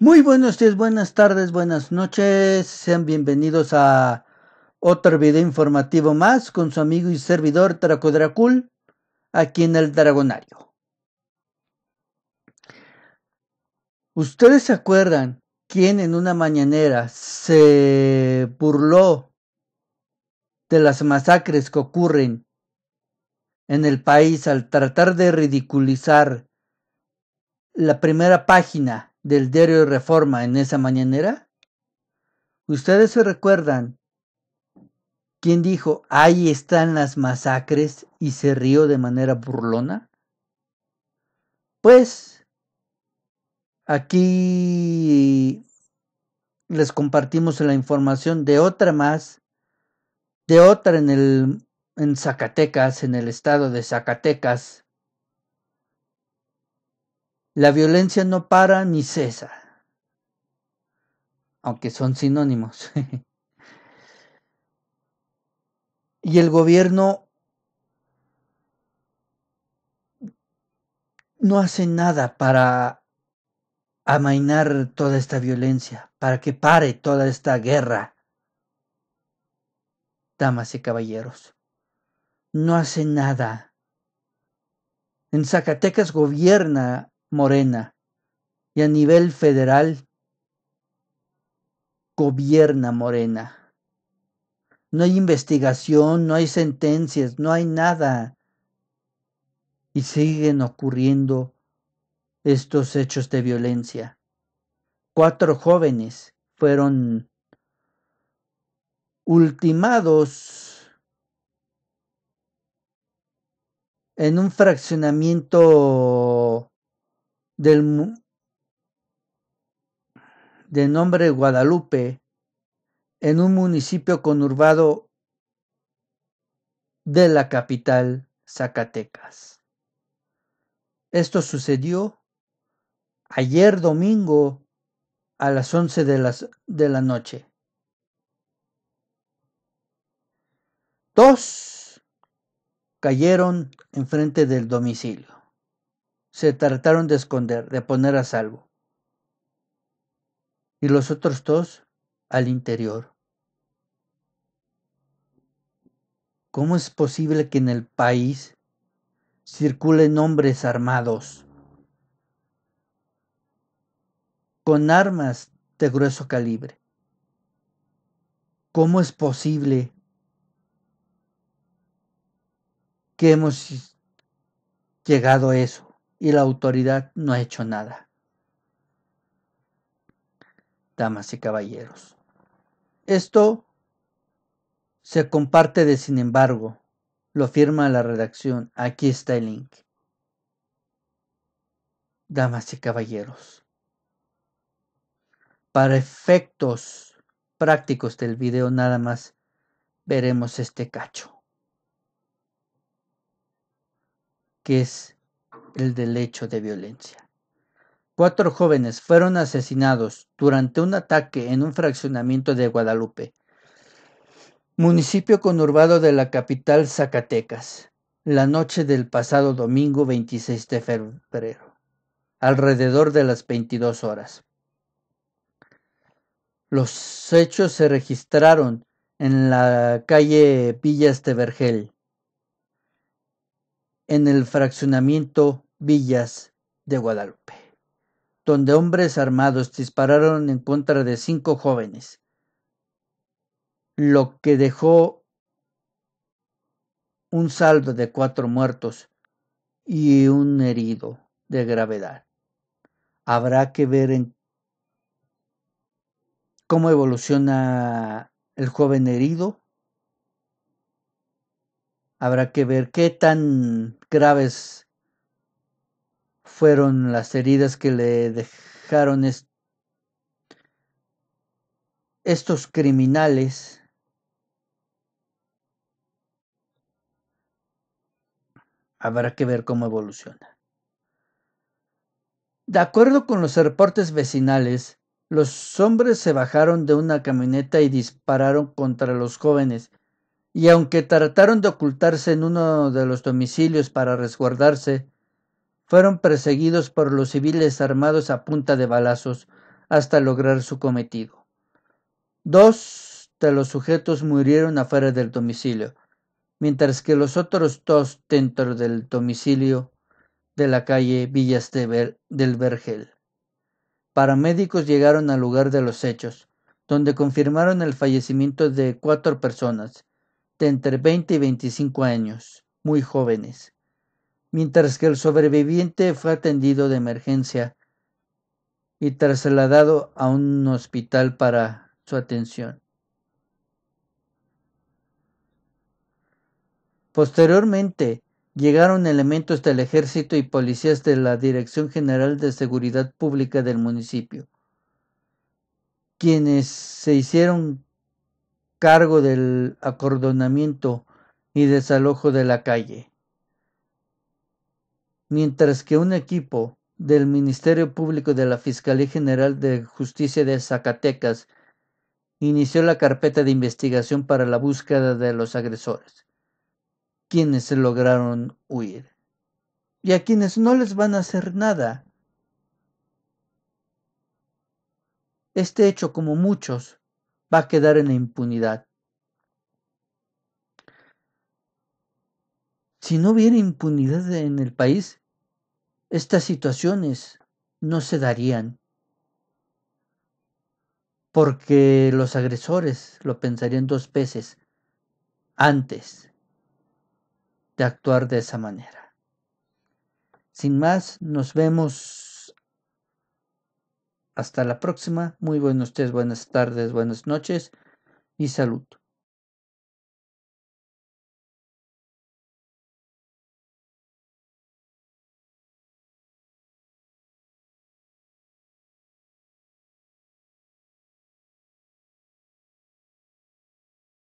Muy buenos días, buenas tardes, buenas noches. Sean bienvenidos a otro video informativo más con su amigo y servidor Dracodracul, aquí en el Dragonario. ¿Ustedes se acuerdan quién en una mañanera se burló de las masacres que ocurren en el país al tratar de ridiculizar la primera página del diario Reforma en esa mañanera? ¿Ustedes se recuerdan quién dijo, ahí están las masacres y se rió de manera burlona? Pues aquí les compartimos la información de otra más, de otra en el en Zacatecas, en el estado de Zacatecas, la violencia no para ni cesa, aunque son sinónimos. y el gobierno no hace nada para amainar toda esta violencia, para que pare toda esta guerra. Damas y caballeros, no hace nada. En Zacatecas gobierna Morena y a nivel federal gobierna Morena. No hay investigación, no hay sentencias, no hay nada. Y siguen ocurriendo estos hechos de violencia. Cuatro jóvenes fueron ultimados en un fraccionamiento del, de nombre Guadalupe en un municipio conurbado de la capital Zacatecas. Esto sucedió ayer domingo a las 11 de, las, de la noche. Dos cayeron enfrente del domicilio se trataron de esconder, de poner a salvo. Y los otros dos al interior. ¿Cómo es posible que en el país circulen hombres armados con armas de grueso calibre? ¿Cómo es posible que hemos llegado a eso? y la autoridad no ha hecho nada. Damas y caballeros, esto se comparte de sin embargo, lo firma la redacción, aquí está el link. Damas y caballeros, para efectos prácticos del video nada más veremos este cacho, que es el del hecho de violencia. Cuatro jóvenes fueron asesinados durante un ataque en un fraccionamiento de Guadalupe, municipio conurbado de la capital Zacatecas, la noche del pasado domingo 26 de febrero, alrededor de las 22 horas. Los hechos se registraron en la calle Villas de Vergel, en el fraccionamiento Villas de Guadalupe, donde hombres armados dispararon en contra de cinco jóvenes, lo que dejó un saldo de cuatro muertos y un herido de gravedad. Habrá que ver en cómo evoluciona el joven herido. Habrá que ver qué tan graves fueron las heridas que le dejaron estos criminales habrá que ver cómo evoluciona. De acuerdo con los reportes vecinales, los hombres se bajaron de una camioneta y dispararon contra los jóvenes, y aunque trataron de ocultarse en uno de los domicilios para resguardarse, fueron perseguidos por los civiles armados a punta de balazos hasta lograr su cometido. Dos de los sujetos murieron afuera del domicilio, mientras que los otros dos dentro del domicilio de la calle Villas de del Vergel. Paramédicos llegaron al lugar de los hechos, donde confirmaron el fallecimiento de cuatro personas, de entre 20 y 25 años, muy jóvenes mientras que el sobreviviente fue atendido de emergencia y trasladado a un hospital para su atención. Posteriormente, llegaron elementos del ejército y policías de la Dirección General de Seguridad Pública del municipio, quienes se hicieron cargo del acordonamiento y desalojo de la calle mientras que un equipo del Ministerio Público de la Fiscalía General de Justicia de Zacatecas inició la carpeta de investigación para la búsqueda de los agresores, quienes lograron huir, y a quienes no les van a hacer nada. Este hecho, como muchos, va a quedar en la impunidad. Si no hubiera impunidad en el país, estas situaciones no se darían, porque los agresores lo pensarían dos veces antes de actuar de esa manera. Sin más, nos vemos hasta la próxima. Muy buenos días, buenas tardes, buenas noches y salud.